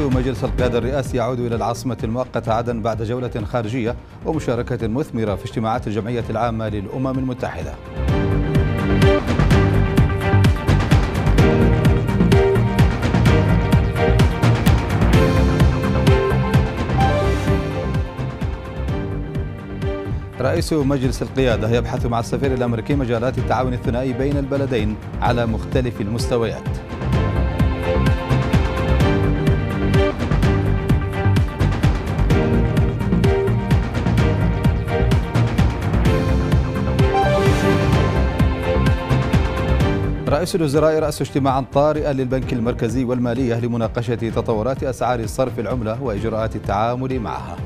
رئيس مجلس القيادة الرئاسي يعود إلى العاصمة المؤقتة عدن بعد جولة خارجية ومشاركة مثمرة في اجتماعات الجمعية العامة للأمم المتحدة رئيس مجلس القيادة يبحث مع السفير الأمريكي مجالات التعاون الثنائي بين البلدين على مختلف المستويات رئيس الوزراء رأس اجتماعا طارئا للبنك المركزي والمالية لمناقشة تطورات أسعار صرف العملة وإجراءات التعامل معها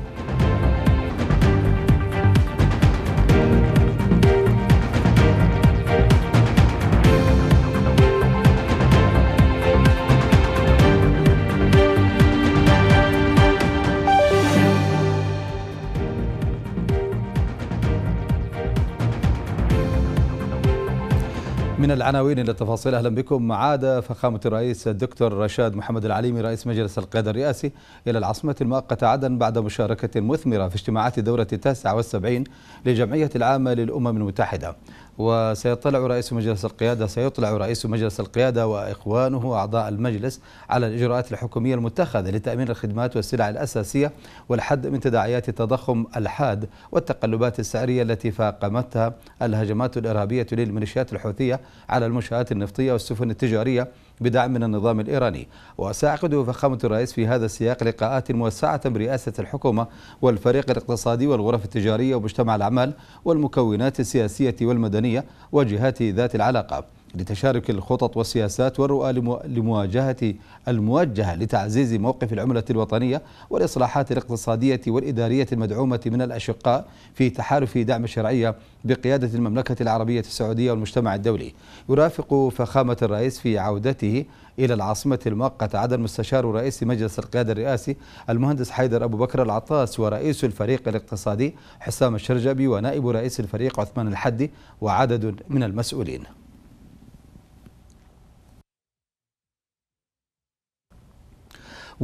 من العناوين إلى التفاصيل أهلا بكم عاد فخامة الرئيس الدكتور رشاد محمد العليمي رئيس مجلس القيادة الرئاسي إلى العاصمة المؤقتة عدن بعد مشاركة مثمرة في اجتماعات دورة 79 للجمعية العامة للأمم المتحدة وسيطلع رئيس مجلس القيادة سيطلع رئيس مجلس القيادة وإخوانه أعضاء المجلس على الإجراءات الحكومية المتخذة لتأمين الخدمات والسلع الأساسية والحد من تداعيات التضخم الحاد والتقلبات السعرية التي فاقمتها الهجمات الإرهابية للميليشيات الحوثية على المنشآت النفطية والسفن التجارية بدعم من النظام الإيراني وسيعقد فخامة الرئيس في هذا السياق لقاءات موسعة برئاسة الحكومة والفريق الاقتصادي والغرف التجارية ومجتمع الأعمال والمكونات السياسية والمدنية وجهات ذات العلاقة لتشارك الخطط والسياسات والرؤى لمواجهة الموجهة لتعزيز موقف العملة الوطنية والإصلاحات الاقتصادية والإدارية المدعومة من الأشقاء في تحالف دعم الشرعية بقيادة المملكة العربية السعودية والمجتمع الدولي يرافق فخامة الرئيس في عودته إلى العاصمة المؤقتة عدا المستشار رئيس مجلس القيادة الرئاسي المهندس حيدر أبو بكر العطاس ورئيس الفريق الاقتصادي حسام الشرجبي ونائب رئيس الفريق عثمان الحدي وعدد من المسؤولين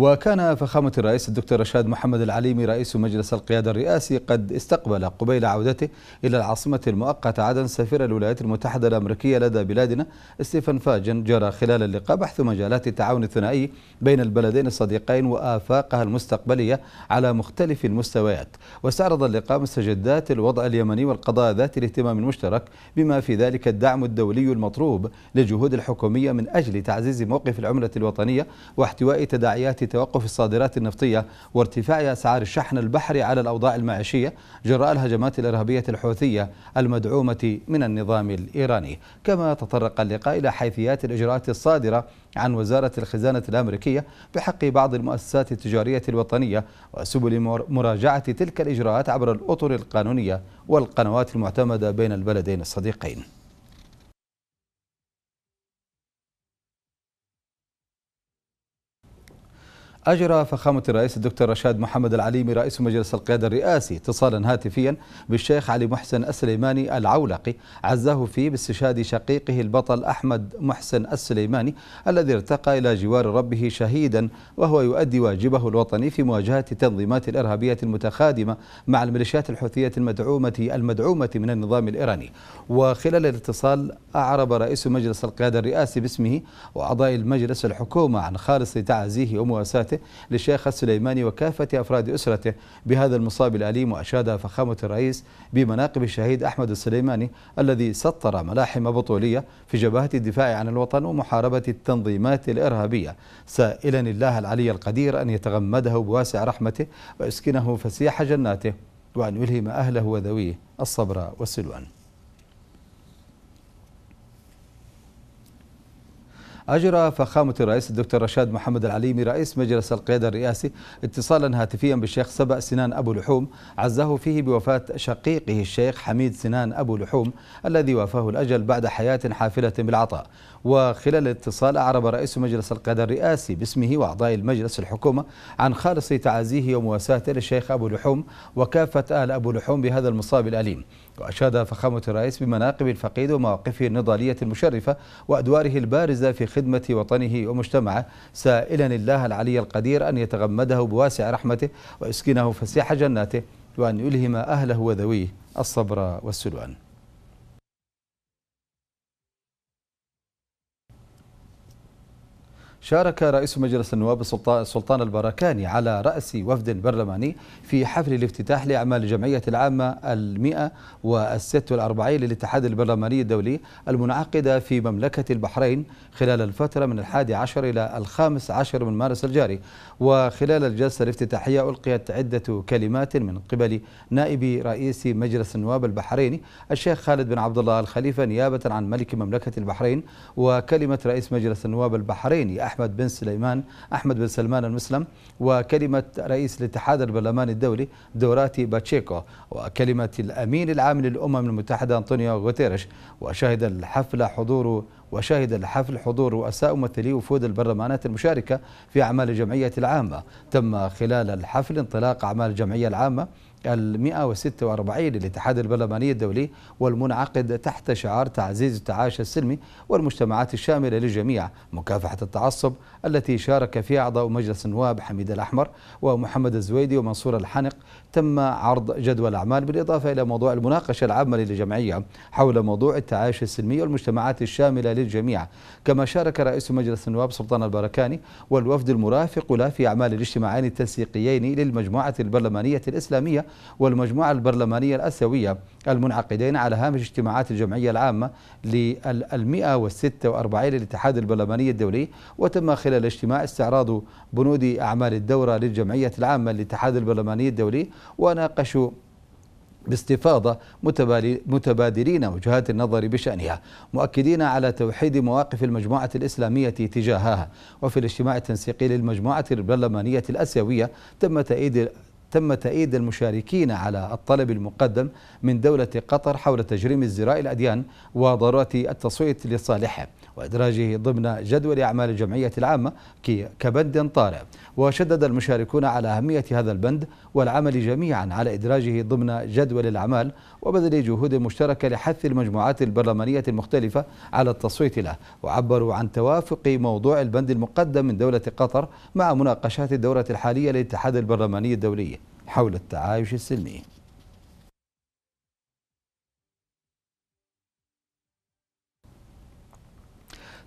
وكان فخامة الرئيس الدكتور رشاد محمد العليمي رئيس مجلس القيادة الرئاسي قد استقبل قبيل عودته إلى العاصمة المؤقتة عدن سفير الولايات المتحدة الأمريكية لدى بلادنا ستيفن فاجن جرى خلال اللقاء بحث مجالات التعاون الثنائي بين البلدين الصديقين وآفاقها المستقبلية على مختلف المستويات واستعرض اللقاء مستجدات الوضع اليمني والقضايا ذات الاهتمام المشترك بما في ذلك الدعم الدولي المطلوب للجهود الحكومية من أجل تعزيز موقف العملة الوطنية واحتواء تداعيات توقف الصادرات النفطية وارتفاع أسعار الشحن البحري على الأوضاع المعيشية جراء الهجمات الإرهابية الحوثية المدعومة من النظام الإيراني كما تطرق اللقاء إلى حيثيات الإجراءات الصادرة عن وزارة الخزانة الأمريكية بحق بعض المؤسسات التجارية الوطنية وسبل مراجعة تلك الإجراءات عبر الأطر القانونية والقنوات المعتمدة بين البلدين الصديقين أجرى فخامة الرئيس الدكتور رشاد محمد العليمي رئيس مجلس القيادة الرئاسي اتصالا هاتفيا بالشيخ علي محسن السليماني العولقي عزاه فيه باستشهاد شقيقه البطل أحمد محسن السليماني الذي ارتقى إلى جوار ربه شهيدا وهو يؤدي واجبه الوطني في مواجهة التنظيمات الإرهابية المتخادمة مع الميليشيات الحوثية المدعومة المدعومة من النظام الإيراني وخلال الاتصال أعرب رئيس مجلس القيادة الرئاسي باسمه وأعضاء المجلس الحكومة عن خالص تعزيه ومواساته للشيخ السليماني وكافة أفراد أسرته بهذا المصاب الأليم وأشاد فخامة الرئيس بمناقب الشهيد أحمد السليماني الذي سطر ملاحم بطولية في جبهة الدفاع عن الوطن ومحاربة التنظيمات الإرهابية سائلا الله العلي القدير أن يتغمده بواسع رحمته ويسكنه فسيح جناته وأن يلهم أهله وذويه الصبر والسلوان أجرى فخامة الرئيس الدكتور رشاد محمد العليمي رئيس مجلس القيادة الرئاسي اتصالا هاتفيا بالشيخ سبأ سنان أبو لحوم عزاه فيه بوفاة شقيقه الشيخ حميد سنان أبو لحوم الذي وافاه الأجل بعد حياة حافلة بالعطاء وخلال الاتصال أعرب رئيس مجلس القيادة الرئاسي باسمه وأعضاء المجلس الحكومة عن خالص تعازيه ومواساته للشيخ أبو لحوم وكافة آل أبو لحوم بهذا المصاب الأليم وأشاد فخامة الرئيس بمناقب الفقيد ومواقفه النضالية المشرفة وأدواره البارزة في خدمة وطنه ومجتمعه سائلا الله العلي القدير أن يتغمده بواسع رحمته ويسكنه فسيح جناته وأن يلهم أهله وذويه الصبر والسلوان شارك رئيس مجلس النواب السلطان البركاني على رأس وفد برلماني في حفل الافتتاح لأعمال الجمعية العامة المئة والست والأربعين للاتحاد البرلماني الدولي المنعقدة في مملكة البحرين خلال الفترة من الحادي عشر إلى الخامس عشر من مارس الجاري وخلال الجلسة الافتتاحية ألقيت عدة كلمات من قبل نائب رئيس مجلس النواب البحريني الشيخ خالد بن عبد الله الخليفة نيابة عن ملك مملكة البحرين وكلمة رئيس مجلس النواب البحريني أحمد بن سليمان أحمد بن سلمان المسلم وكلمة رئيس الاتحاد البرلماني الدولي دوراتي باتشيكو وكلمة الأمين العام للأمم المتحدة أنطونيو غوتيريش وشهد الحفلة حضور وشهد الحفل حضور رؤساء ممثلي وفود البرلمانات المشاركة في أعمال الجمعية العامة تم خلال الحفل انطلاق أعمال الجمعية العامة ال146 للاتحاد البرلماني الدولي والمنعقد تحت شعار تعزيز التعايش السلمي والمجتمعات الشاملة للجميع مكافحة التعصب التي شارك فيها أعضاء مجلس النواب حميد الأحمر ومحمد الزويدي ومنصور الحنق تم عرض جدول أعمال بالإضافة إلى موضوع المناقشة العامة للجمعية حول موضوع التعايش السلمي والمجتمعات الشاملة للجميع كما شارك رئيس مجلس النواب سلطان البركاني والوفد المرافق له في أعمال الاجتماعين التنسيقيين للمجموعة البرلمانية الإسلامية والمجموعة البرلمانية الأسيوية المنعقدين على هامش اجتماعات الجمعية العامة للمئة 146 وأربعين للاتحاد البرلماني الدولي وتم خلال الاجتماع استعراض بنود أعمال الدورة للجمعية العامة للاتحاد البرلماني الدولي وناقشوا باستفاضة متبادلين وجهات النظر بشأنها مؤكدين على توحيد مواقف المجموعة الإسلامية تجاهها وفي الاجتماع التنسيقي للمجموعة البرلمانية الأسيوية تم تأييد تم تأييد المشاركين على الطلب المقدم من دولة قطر حول تجريم ازدراء الأديان وضرورة التصويت لصالحه وإدراجه ضمن جدول أعمال الجمعية العامة كبند طارئ وشدد المشاركون على أهمية هذا البند والعمل جميعا على إدراجه ضمن جدول الأعمال وبذل جهود مشتركة لحث المجموعات البرلمانية المختلفة على التصويت له وعبروا عن توافق موضوع البند المقدم من دولة قطر مع مناقشات الدورة الحالية للاتحاد البرلماني الدولي حول التعايش السلمي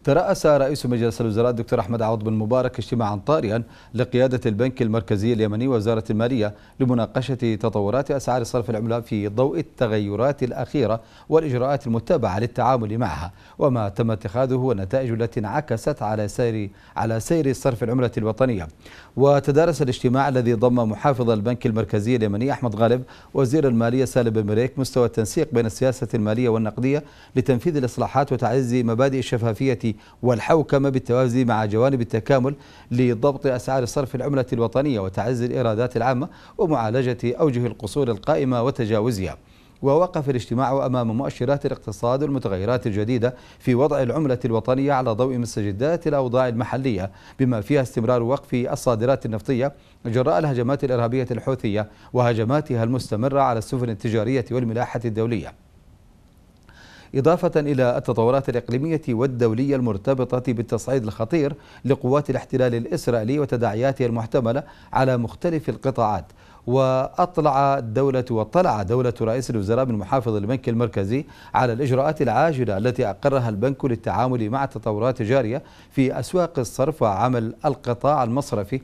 ترأس رئيس مجلس الوزراء الدكتور أحمد عوض بن مبارك اجتماعا طارئا لقيادة البنك المركزي اليمني وزارة المالية لمناقشة تطورات أسعار صرف العملة في ضوء التغيرات الأخيرة والإجراءات المتبعة للتعامل معها وما تم اتخاذه والنتائج التي انعكست على سير على سير صرف العملة الوطنية وتدارس الاجتماع الذي ضم محافظ البنك المركزي اليمني أحمد غالب وزير المالية سالم بن مستوى التنسيق بين السياسة المالية والنقدية لتنفيذ الإصلاحات وتعزي مبادئ الشفافية والحوكمة بالتوازي مع جوانب التكامل لضبط أسعار صرف العملة الوطنية وتعزيز الإيرادات العامة ومعالجة أوجه القصور القائمة وتجاوزها ووقف الاجتماع أمام مؤشرات الاقتصاد والمتغيرات الجديدة في وضع العملة الوطنية على ضوء مستجدات الأوضاع المحلية بما فيها استمرار وقف الصادرات النفطية جراء الهجمات الإرهابية الحوثية وهجماتها المستمرة على السفن التجارية والملاحة الدولية إضافة إلى التطورات الإقليمية والدولية المرتبطة بالتصعيد الخطير لقوات الاحتلال الإسرائيلي وتداعياته المحتملة على مختلف القطاعات وأطلع دولة وطلع دولة رئيس الوزراء من محافظ البنك المركزي على الإجراءات العاجلة التي أقرها البنك للتعامل مع تطورات جارية في أسواق الصرف وعمل القطاع المصرفي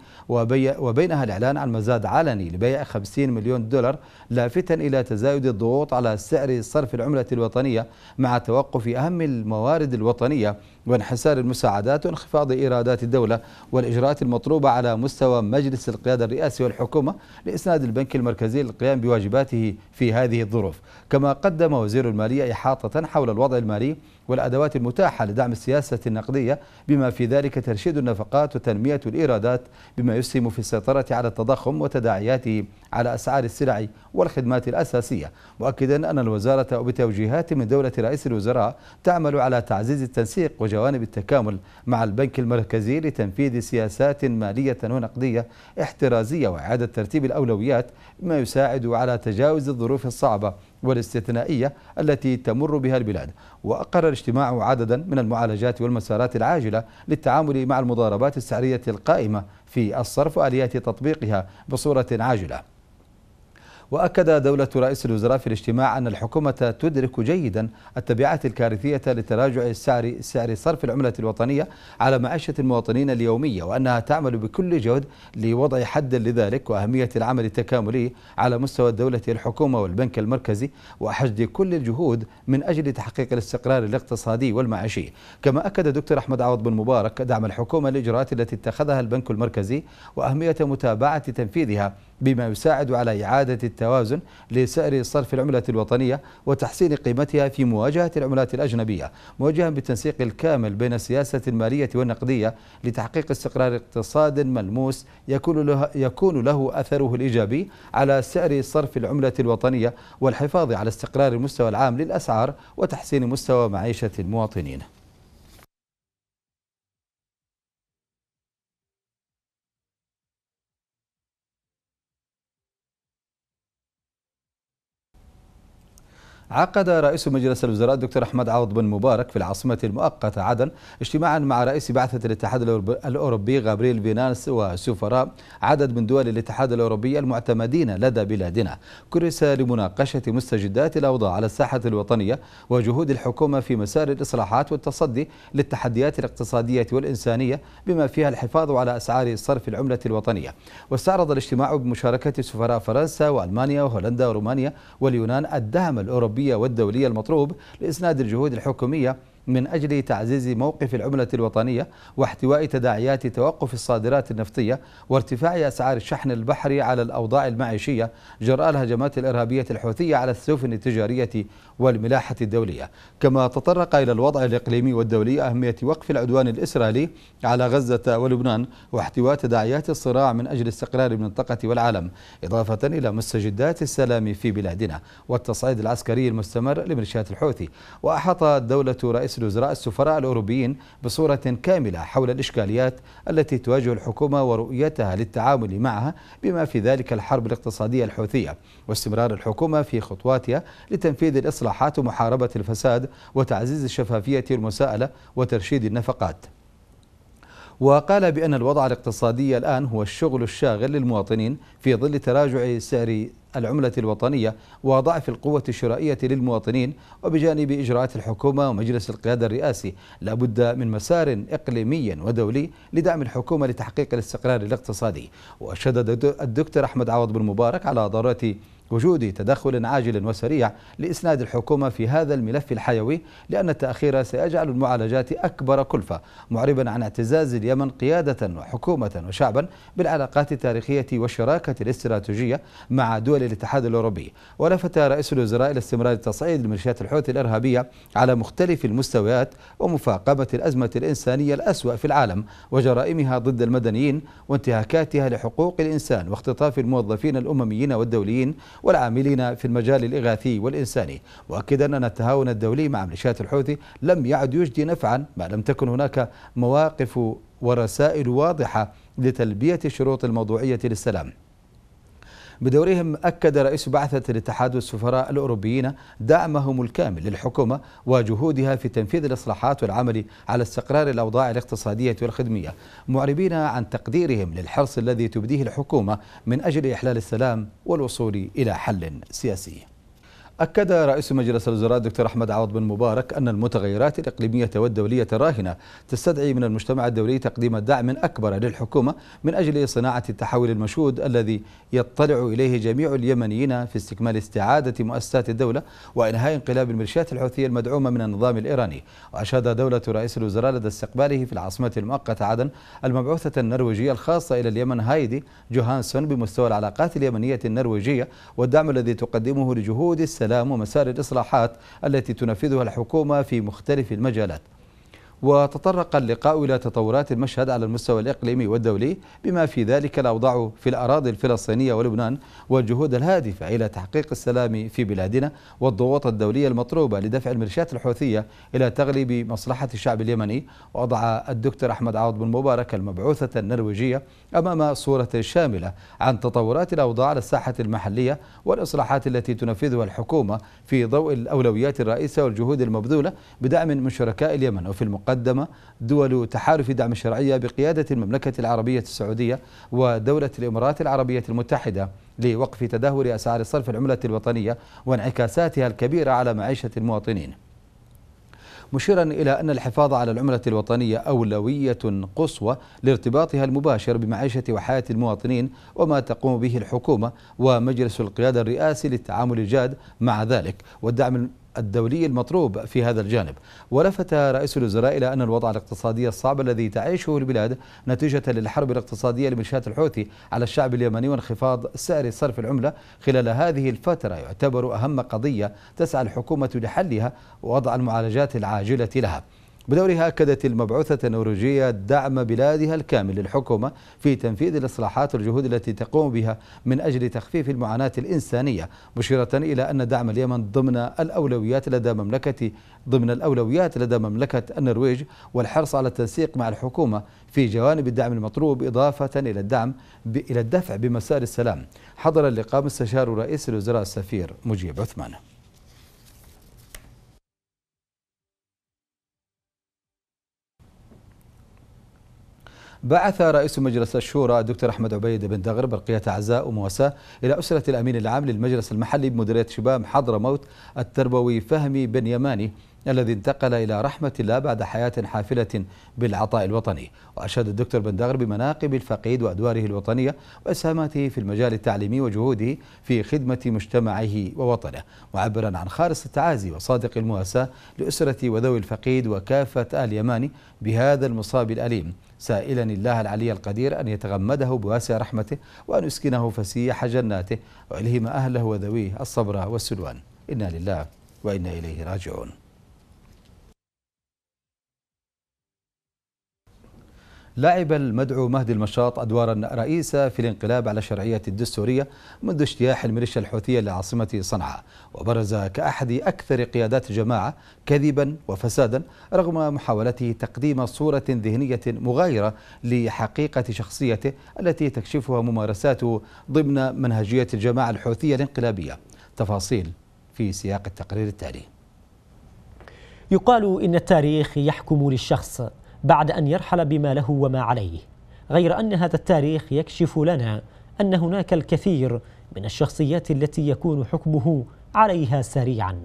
وبينها الإعلان عن مزاد علني لبيع 50 مليون دولار لافتا إلى تزايد الضغوط على سعر صرف العملة الوطنية مع توقف أهم الموارد الوطنية وانحسار المساعدات وانخفاض إيرادات الدولة والإجراءات المطلوبة على مستوى مجلس القيادة الرئاسي والحكومة لإسناد البنك المركزي للقيام بواجباته في هذه الظروف كما قدم وزير المالية إحاطة حول الوضع المالي والأدوات المتاحة لدعم السياسة النقدية بما في ذلك ترشيد النفقات وتنمية الإيرادات بما يسهم في السيطرة على التضخم وتداعياته على أسعار السلع والخدمات الأساسية مؤكدا أن الوزارة وبتوجيهات من دولة رئيس الوزراء تعمل على تعزيز التنسيق وجوانب التكامل مع البنك المركزي لتنفيذ سياسات مالية ونقدية احترازية وإعادة ترتيب الأولويات بما يساعد على تجاوز الظروف الصعبة والاستثنائية التي تمر بها البلاد وأقر الاجتماع عددا من المعالجات والمسارات العاجلة للتعامل مع المضاربات السعرية القائمة في الصرف وآليات تطبيقها بصورة عاجلة وأكد دولة رئيس الوزراء في الاجتماع أن الحكومة تدرك جيدا التبعات الكارثية لتراجع سعر سعر صرف العملة الوطنية على معيشة المواطنين اليومية وأنها تعمل بكل جهد لوضع حد لذلك وأهمية العمل التكاملي على مستوى الدولة الحكومة والبنك المركزي وحشد كل الجهود من أجل تحقيق الاستقرار الاقتصادي والمعيشي كما أكد دكتور أحمد عوض بن مبارك دعم الحكومة للإجراءات التي اتخذها البنك المركزي وأهمية متابعة تنفيذها بما يساعد على إعادة التوازن لسعر صرف العملة الوطنية وتحسين قيمتها في مواجهة العملات الأجنبية موجها بالتنسيق الكامل بين السياسة المالية والنقدية لتحقيق استقرار اقتصاد ملموس يكون له, يكون له أثره الإيجابي على سعر صرف العملة الوطنية والحفاظ على استقرار المستوى العام للأسعار وتحسين مستوى معيشة المواطنين عقد رئيس مجلس الوزراء الدكتور أحمد عوض بن مبارك في العاصمة المؤقتة عدن اجتماعا مع رئيس بعثة الاتحاد الأوروبي غابريل فينانس وسفراء عدد من دول الاتحاد الأوروبي المعتمدين لدى بلادنا كرس لمناقشة مستجدات الأوضاع على الساحة الوطنية وجهود الحكومة في مسار الإصلاحات والتصدي للتحديات الاقتصادية والإنسانية بما فيها الحفاظ على أسعار صرف العملة الوطنية واستعرض الاجتماع بمشاركة سفراء فرنسا وألمانيا وهولندا ورومانيا واليونان الدعم الأوروبي الأوروبية والدولية المطلوب لإسناد الجهود الحكومية من أجل تعزيز موقف العملة الوطنية واحتواء تداعيات توقف الصادرات النفطية وارتفاع أسعار الشحن البحري على الأوضاع المعيشية جراء الهجمات الإرهابية الحوثية على السفن التجارية والملاحة الدولية كما تطرق إلى الوضع الإقليمي والدولي أهمية وقف العدوان الإسرائيلي على غزة ولبنان واحتواء تداعيات الصراع من أجل استقرار المنطقة والعالم إضافة إلى مستجدات السلام في بلادنا والتصعيد العسكري المستمر لميليشيات الحوثي وأحاط الدولة رئيس مجلس الوزراء السفراء الأوروبيين بصورة كاملة حول الإشكاليات التي تواجه الحكومة ورؤيتها للتعامل معها بما في ذلك الحرب الاقتصادية الحوثية واستمرار الحكومة في خطواتها لتنفيذ الإصلاحات ومحاربة الفساد وتعزيز الشفافية والمساءلة وترشيد النفقات وقال بأن الوضع الاقتصادي الآن هو الشغل الشاغل للمواطنين في ظل تراجع سعر العملة الوطنية وضعف القوة الشرائية للمواطنين وبجانب إجراءات الحكومة ومجلس القيادة الرئاسي لابد من مسار إقليمي ودولي لدعم الحكومة لتحقيق الاستقرار الاقتصادي وشدد الدكتور أحمد عوض بن مبارك على ضرورة وجود تدخل عاجل وسريع لإسناد الحكومة في هذا الملف الحيوي لأن التأخير سيجعل المعالجات أكبر كلفة معربا عن اعتزاز اليمن قيادة وحكومة وشعبا بالعلاقات التاريخية والشراكة الاستراتيجية مع دول الاتحاد الأوروبي ولفت رئيس الوزراء إلى استمرار تصعيد الميليشيات الحوثي الإرهابية على مختلف المستويات ومفاقمة الأزمة الإنسانية الأسوأ في العالم وجرائمها ضد المدنيين وانتهاكاتها لحقوق الإنسان واختطاف الموظفين الأمميين والدوليين والعاملين في المجال الإغاثي والإنساني مؤكدا أن التهاون الدولي مع ميليشيات الحوثي لم يعد يجدي نفعا ما لم تكن هناك مواقف ورسائل واضحة لتلبية الشروط الموضوعية للسلام بدورهم أكد رئيس بعثة الاتحاد والسفراء الأوروبيين دعمهم الكامل للحكومة وجهودها في تنفيذ الإصلاحات والعمل على استقرار الأوضاع الاقتصادية والخدمية معربين عن تقديرهم للحرص الذي تبديه الحكومة من أجل إحلال السلام والوصول إلى حل سياسي أكد رئيس مجلس الوزراء الدكتور أحمد عوض بن مبارك أن المتغيرات الإقليمية والدولية الراهنة تستدعي من المجتمع الدولي تقديم دعم أكبر للحكومة من أجل صناعة التحول المشهود الذي يطلع إليه جميع اليمنيين في استكمال استعادة مؤسسات الدولة وإنهاء انقلاب الميليشيات الحوثية المدعومة من النظام الإيراني وأشاد دولة رئيس الوزراء لدى استقباله في العاصمة المؤقتة عدن المبعوثة النرويجية الخاصة إلى اليمن هايدي جوهانسون بمستوى العلاقات اليمنية النرويجية والدعم الذي تقدمه لجهود السلام السلام ومسار الإصلاحات التي تنفذها الحكومة في مختلف المجالات وتطرق اللقاء إلى تطورات المشهد على المستوى الإقليمي والدولي بما في ذلك الأوضاع في الأراضي الفلسطينية ولبنان والجهود الهادفة إلى تحقيق السلام في بلادنا والضغوط الدولية المطلوبة لدفع الميليشيات الحوثية إلى تغليب مصلحة الشعب اليمني وضع الدكتور أحمد عوض بن مبارك المبعوثة النرويجية أمام صورة شاملة عن تطورات الأوضاع على الساحة المحلية والإصلاحات التي تنفذها الحكومة في ضوء الأولويات الرئيسة والجهود المبذولة بدعم من شركاء اليمن وفي المقابل قدم دول تحالف دعم الشرعية بقيادة المملكة العربية السعودية ودولة الإمارات العربية المتحدة لوقف تدهور أسعار صرف العملة الوطنية وانعكاساتها الكبيرة على معيشة المواطنين مشيرا إلى أن الحفاظ على العملة الوطنية أولوية قصوى لارتباطها المباشر بمعيشة وحياة المواطنين وما تقوم به الحكومة ومجلس القيادة الرئاسي للتعامل الجاد مع ذلك والدعم الدولي المطلوب في هذا الجانب ولفت رئيس الوزراء إلى أن الوضع الاقتصادي الصعب الذي تعيشه البلاد نتيجة للحرب الاقتصادية لمنشات الحوثي على الشعب اليمني وانخفاض سعر صرف العملة خلال هذه الفترة يعتبر أهم قضية تسعى الحكومة لحلها ووضع المعالجات العاجلة لها بدورها أكدت المبعوثة النرويجية دعم بلادها الكامل للحكومة في تنفيذ الإصلاحات والجهود التي تقوم بها من أجل تخفيف المعاناة الإنسانية مشيرة إلى أن دعم اليمن ضمن الأولويات لدى مملكة ضمن الأولويات لدى مملكة النرويج والحرص على التنسيق مع الحكومة في جوانب الدعم المطلوب إضافة إلى الدعم إلى الدفع بمسار السلام حضر اللقاء مستشار رئيس الوزراء السفير مجيب عثمان بعث رئيس مجلس الشورى الدكتور أحمد عبيد بن دغر برقية عزاء ومواساة إلى أسرة الأمين العام للمجلس المحلي بمديرية شباب حضرموت التربوي فهمي بن يماني الذي انتقل إلى رحمة الله بعد حياة حافلة بالعطاء الوطني وأشاد الدكتور بندغر بمناقب الفقيد وأدواره الوطنية وإسهاماته في المجال التعليمي وجهوده في خدمة مجتمعه ووطنه معبرا عن خالص التعازي وصادق المواساة لأسرة وذوي الفقيد وكافة آل يماني بهذا المصاب الأليم سائلا الله العلي القدير أن يتغمده بواسع رحمته وأن يسكنه فسيح جناته وإلهم أهله وذويه الصبر والسلوان إنا لله وإنا إليه راجعون لعب المدعو مهدي المشاط أدوارا رئيسة في الانقلاب على شرعية الدستورية منذ اجتياح الميليشيا الحوثية لعاصمة صنعاء وبرز كأحد أكثر قيادات الجماعة كذبا وفسادا رغم محاولته تقديم صورة ذهنية مغايرة لحقيقة شخصيته التي تكشفها ممارساته ضمن منهجية الجماعة الحوثية الانقلابية تفاصيل في سياق التقرير التالي يقال إن التاريخ يحكم للشخص بعد أن يرحل بما له وما عليه غير أن هذا التاريخ يكشف لنا أن هناك الكثير من الشخصيات التي يكون حكمه عليها سريعا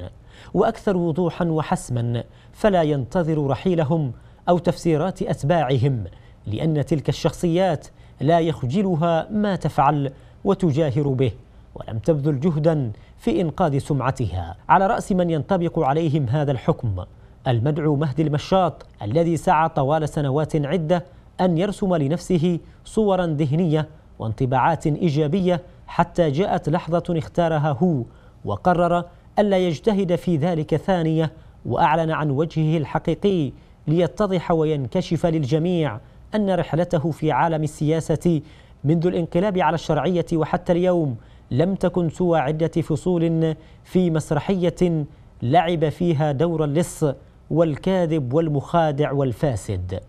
وأكثر وضوحا وحسما فلا ينتظر رحيلهم أو تفسيرات أتباعهم لأن تلك الشخصيات لا يخجلها ما تفعل وتجاهر به ولم تبذل جهدا في إنقاذ سمعتها على رأس من ينطبق عليهم هذا الحكم المدعو مهدي المشاط الذي سعى طوال سنوات عدة أن يرسم لنفسه صورا ذهنية وانطباعات إيجابية حتى جاءت لحظة اختارها هو وقرر ألا يجتهد في ذلك ثانية وأعلن عن وجهه الحقيقي ليتضح وينكشف للجميع أن رحلته في عالم السياسة منذ الانقلاب على الشرعية وحتى اليوم لم تكن سوى عدة فصول في مسرحية لعب فيها دور اللص والكاذب والمخادع والفاسد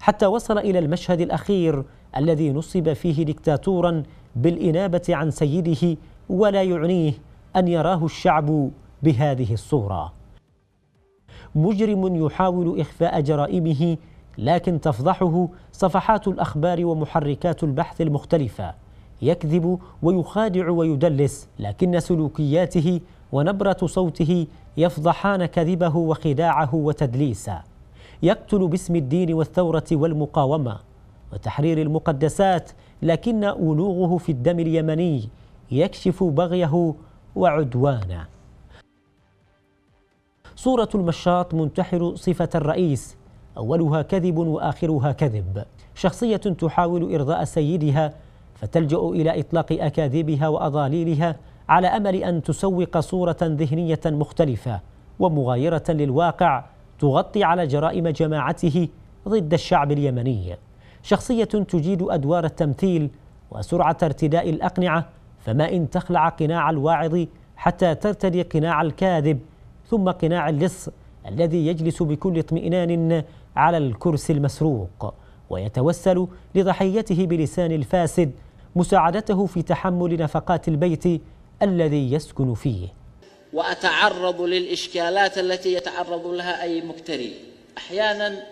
حتى وصل الى المشهد الاخير الذي نصب فيه دكتاتورا بالانابه عن سيده ولا يعنيه ان يراه الشعب بهذه الصوره مجرم يحاول اخفاء جرائمه لكن تفضحه صفحات الاخبار ومحركات البحث المختلفه يكذب ويخادع ويدلس لكن سلوكياته ونبره صوته يفضحان كذبه وخداعه وتدليسه يقتل باسم الدين والثورة والمقاومة وتحرير المقدسات لكن ولوغه في الدم اليمني يكشف بغيه وعدوانه صورة المشاط منتحر صفة الرئيس أولها كذب وآخرها كذب شخصية تحاول إرضاء سيدها فتلجأ إلى إطلاق أكاذيبها وأضاليلها على امل ان تسوق صوره ذهنيه مختلفه ومغايره للواقع تغطي على جرائم جماعته ضد الشعب اليمني شخصيه تجيد ادوار التمثيل وسرعه ارتداء الاقنعه فما ان تخلع قناع الواعظ حتى ترتدي قناع الكاذب ثم قناع اللص الذي يجلس بكل اطمئنان على الكرسي المسروق ويتوسل لضحيته بلسان الفاسد مساعدته في تحمل نفقات البيت الذي يسكن فيه وأتعرض للإشكالات التي يتعرض لها أي مكتري أحيانا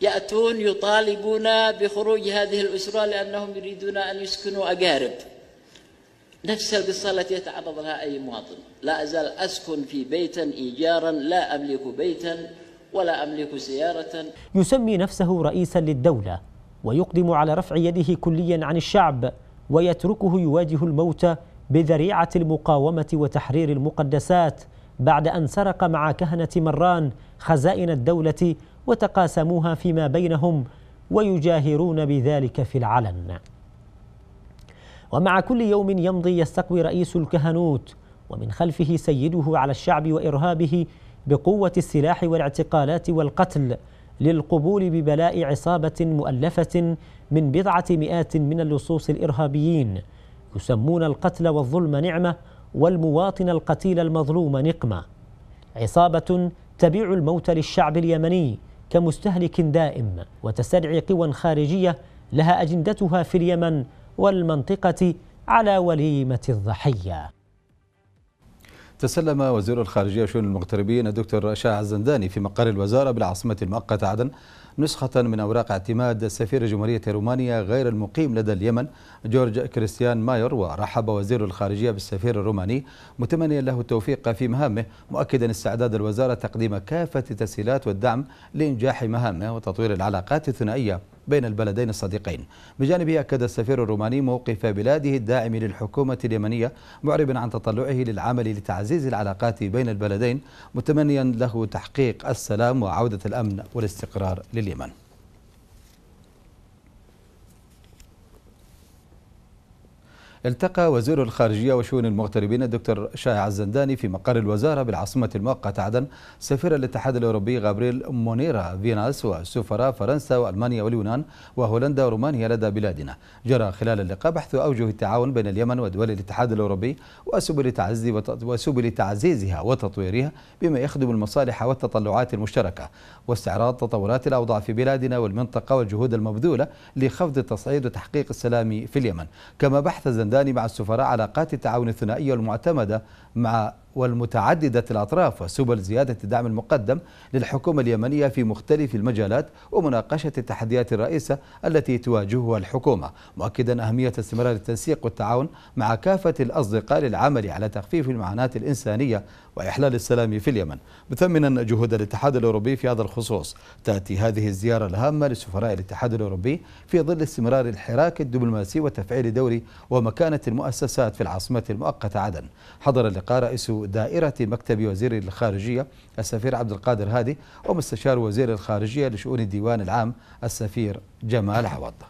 يأتون يطالبون بخروج هذه الأسرة لأنهم يريدون أن يسكنوا أقارب نفس القصة التي يتعرض لها أي مواطن لا أزال أسكن في بيتا إيجارا لا أملك بيتا ولا أملك سيارة يسمي نفسه رئيسا للدولة ويقدم على رفع يده كليا عن الشعب ويتركه يواجه الموت بذريعة المقاومة وتحرير المقدسات بعد أن سرق مع كهنة مران خزائن الدولة وتقاسموها فيما بينهم ويجاهرون بذلك في العلن ومع كل يوم يمضي يستقوي رئيس الكهنوت ومن خلفه سيده على الشعب وإرهابه بقوة السلاح والاعتقالات والقتل للقبول ببلاء عصابة مؤلفة من بضعة مئات من اللصوص الإرهابيين يسمون القتل والظلم نعمة والمواطن القتيل المظلوم نقمة عصابة تبيع الموت للشعب اليمني كمستهلك دائم وتستدعي قوى خارجية لها أجندتها في اليمن والمنطقة على وليمة الضحية تسلم وزير الخارجية وشؤون المغتربين الدكتور شاه الزنداني في مقر الوزارة بالعاصمة المؤقتة عدن نسخة من أوراق اعتماد سفير جمهورية رومانيا غير المقيم لدى اليمن جورج كريستيان ماير ورحب وزير الخارجية بالسفير الروماني متمنيا له التوفيق في مهامه مؤكدا استعداد الوزارة تقديم كافة التسهيلات والدعم لإنجاح مهامه وتطوير العلاقات الثنائية بين البلدين الصديقين بجانبه أكد السفير الروماني موقف بلاده الداعم للحكومة اليمنية معربا عن تطلعه للعمل لتعزيز العلاقات بين البلدين متمنيا له تحقيق السلام وعودة الأمن والاستقرار لليمن Lehmann. التقى وزير الخارجية وشؤون المغتربين الدكتور شائع الزنداني في مقر الوزارة بالعاصمة المؤقتة عدن سفير الاتحاد الأوروبي غابريل مونيرا فيناس وسفراء فرنسا وألمانيا واليونان وهولندا ورومانيا لدى بلادنا جرى خلال اللقاء بحث أوجه التعاون بين اليمن ودول الاتحاد الأوروبي وسبل تعزي وسبل تعزيزها وتطويرها بما يخدم المصالح والتطلعات المشتركة واستعراض تطورات الأوضاع في بلادنا والمنطقة والجهود المبذولة لخفض التصعيد وتحقيق السلام في اليمن كما بحث الزنداني السوداني مع السفراء علاقات التعاون الثنائية المعتمدة مع والمتعددة الأطراف وسبل زيادة الدعم المقدم للحكومة اليمنية في مختلف المجالات ومناقشة التحديات الرئيسة التي تواجهها الحكومة مؤكدا أهمية استمرار التنسيق والتعاون مع كافة الأصدقاء للعمل على تخفيف المعاناة الإنسانية وإحلال السلام في اليمن مثمنا جهود الاتحاد الأوروبي في هذا الخصوص تأتي هذه الزيارة الهامة لسفراء الاتحاد الأوروبي في ظل استمرار الحراك الدبلوماسي وتفعيل دوري ومكانة المؤسسات في العاصمة المؤقتة عدن حضر اللقاء رئيس دائرة مكتب وزير الخارجية السفير عبد القادر هادي ومستشار وزير الخارجية لشؤون الديوان العام السفير جمال عوضه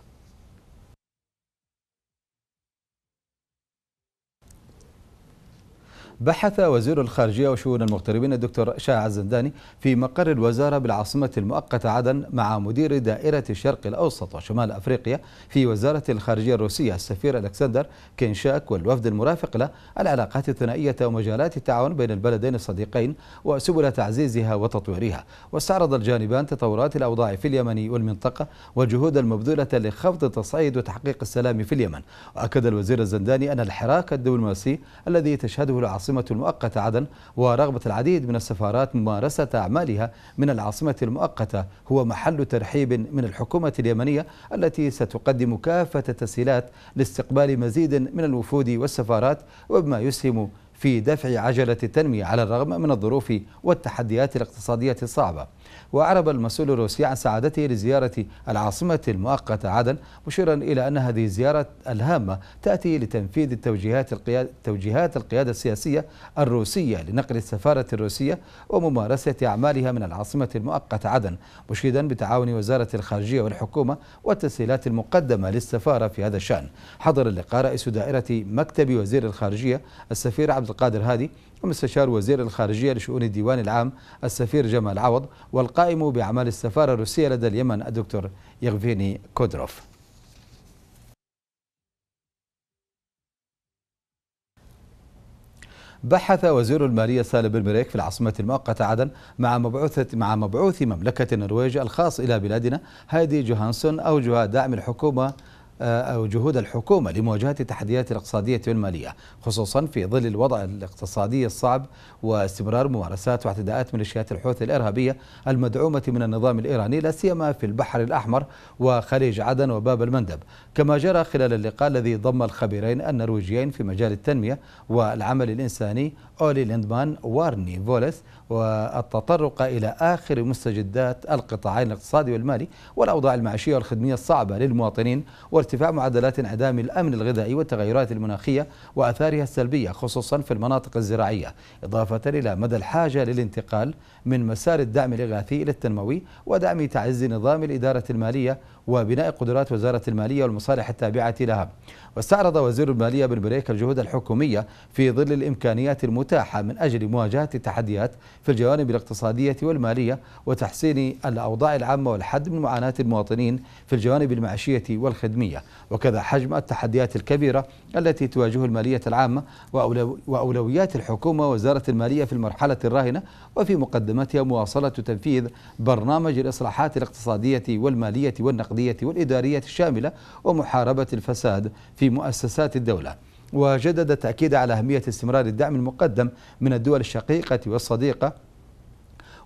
بحث وزير الخارجية وشؤون المغتربين الدكتور شاه الزنداني في مقر الوزارة بالعاصمة المؤقتة عدن مع مدير دائرة الشرق الأوسط وشمال أفريقيا في وزارة الخارجية الروسية السفير ألكسندر كينشاك والوفد المرافق له العلاقات الثنائية ومجالات التعاون بين البلدين الصديقين وسبل تعزيزها وتطويرها واستعرض الجانبان تطورات الأوضاع في اليمن والمنطقة والجهود المبذولة لخفض التصعيد وتحقيق السلام في اليمن وأكد الوزير الزنداني أن الحراك الدبلوماسي الذي تشهده العاصمة العاصمة المؤقتة عدن ورغبة العديد من السفارات ممارسة أعمالها من العاصمة المؤقتة هو محل ترحيب من الحكومة اليمنية التي ستقدم كافة التسهيلات لاستقبال مزيد من الوفود والسفارات وبما يسهم في دفع عجلة التنمية على الرغم من الظروف والتحديات الاقتصادية الصعبة وأعرب المسؤول الروسي عن سعادته لزيارة العاصمة المؤقتة عدن مشيرا إلى أن هذه الزيارة الهامة تأتي لتنفيذ التوجيهات القيادة, توجيهات القيادة السياسية الروسية لنقل السفارة الروسية وممارسة أعمالها من العاصمة المؤقتة عدن مشيدا بتعاون وزارة الخارجية والحكومة والتسهيلات المقدمة للسفارة في هذا الشأن حضر اللقاء رئيس دائرة مكتب وزير الخارجية السفير عبد القادر هادي ومستشار وزير الخارجية لشؤون الديوان العام السفير جمال عوض والقائد القائم بأعمال السفارة الروسية لدى اليمن الدكتور يغفيني كودروف بحث وزير المالية سالم المريك في العاصمة المؤقتة عدن مع مبعوثة مع مبعوث مملكة النرويج الخاص إلى بلادنا هايدي جوهانسون أوجه دعم الحكومة آه، أو جهود الحكومة لمواجهة التحديات الاقتصادية والمالية خصوصا في ظل الوضع الاقتصادي الصعب واستمرار ممارسات واعتداءات ميليشيات الحوثي الإرهابية المدعومة من النظام الإيراني لا سيما في البحر الأحمر وخليج عدن وباب المندب كما جرى خلال اللقاء الذي ضم الخبيرين النرويجيين في مجال التنمية والعمل الإنساني أولي ليندمان وارني فولس والتطرق إلى آخر مستجدات القطاعين الاقتصادي والمالي والأوضاع المعيشية والخدمية الصعبة للمواطنين وارتفاع معدلات انعدام الأمن الغذائي والتغيرات المناخية وأثارها السلبية خصوصا في المناطق الزراعية إضافة إلى مدى الحاجة للانتقال من مسار الدعم الإغاثي إلى التنموي ودعم تعزيز نظام الإدارة المالية وبناء قدرات وزارة المالية والمصالح التابعة لها واستعرض وزير المالية بالبريك الجهود الحكومية في ظل الإمكانيات المتاحة من أجل مواجهة التحديات في الجوانب الاقتصادية والمالية وتحسين الأوضاع العامة والحد من معاناة المواطنين في الجوانب المعيشية والخدمية وكذا حجم التحديات الكبيرة التي تواجه المالية العامة وأولويات الحكومة وزارة المالية في المرحلة الراهنة وفي مقدمتها مواصلة تنفيذ برنامج الإصلاحات الاقتصادية والمالية والنقدية والإدارية الشاملة ومحاربة الفساد في في مؤسسات الدولة وجدد تأكيد على أهمية استمرار الدعم المقدم من الدول الشقيقة والصديقة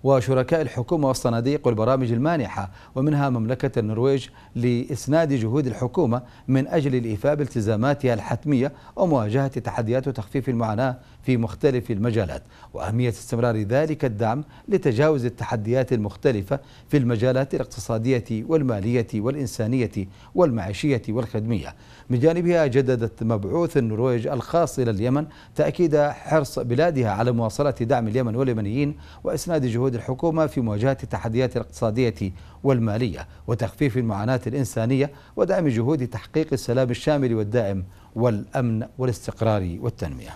وشركاء الحكومة والصناديق والبرامج المانحة ومنها مملكة النرويج لإسناد جهود الحكومة من أجل الإيفاء بالتزاماتها الحتمية ومواجهة تحديات وتخفيف المعاناة في مختلف المجالات وأهمية استمرار ذلك الدعم لتجاوز التحديات المختلفة في المجالات الاقتصادية والمالية والإنسانية والمعيشية والخدمية من جانبها جددت مبعوث النرويج الخاص إلى اليمن تأكيد حرص بلادها على مواصلة دعم اليمن واليمنيين وإسناد جهود الحكومة في مواجهة التحديات الاقتصادية والمالية وتخفيف المعاناة الإنسانية ودعم جهود تحقيق السلام الشامل والدائم والأمن والاستقرار والتنمية